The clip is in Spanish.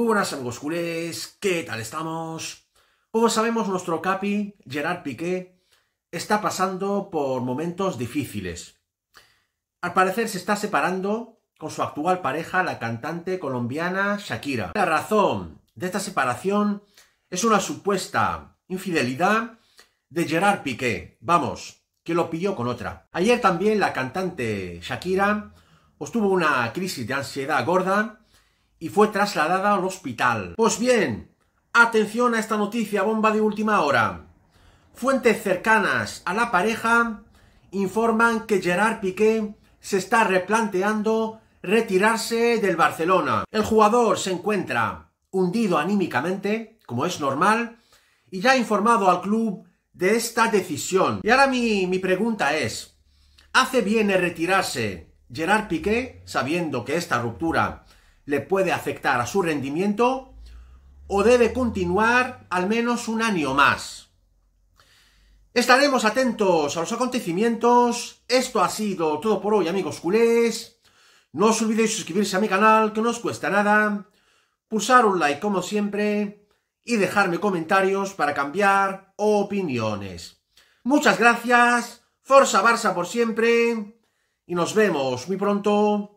Muy buenas amigos culés, ¿qué tal estamos? Como sabemos, nuestro capi, Gerard Piqué, está pasando por momentos difíciles. Al parecer se está separando con su actual pareja, la cantante colombiana Shakira. La razón de esta separación es una supuesta infidelidad de Gerard Piqué, vamos, que lo pilló con otra. Ayer también la cantante Shakira obtuvo una crisis de ansiedad gorda y fue trasladada al hospital. Pues bien, atención a esta noticia bomba de última hora. Fuentes cercanas a la pareja informan que Gerard Piqué se está replanteando retirarse del Barcelona. El jugador se encuentra hundido anímicamente, como es normal, y ya ha informado al club de esta decisión. Y ahora mi, mi pregunta es, ¿hace bien retirarse Gerard Piqué, sabiendo que esta ruptura le puede afectar a su rendimiento o debe continuar al menos un año más. Estaremos atentos a los acontecimientos. Esto ha sido todo por hoy, amigos culés. No os olvidéis suscribirse a mi canal, que no os cuesta nada. Pulsar un like como siempre y dejarme comentarios para cambiar opiniones. Muchas gracias. Forza Barça por siempre. Y nos vemos muy pronto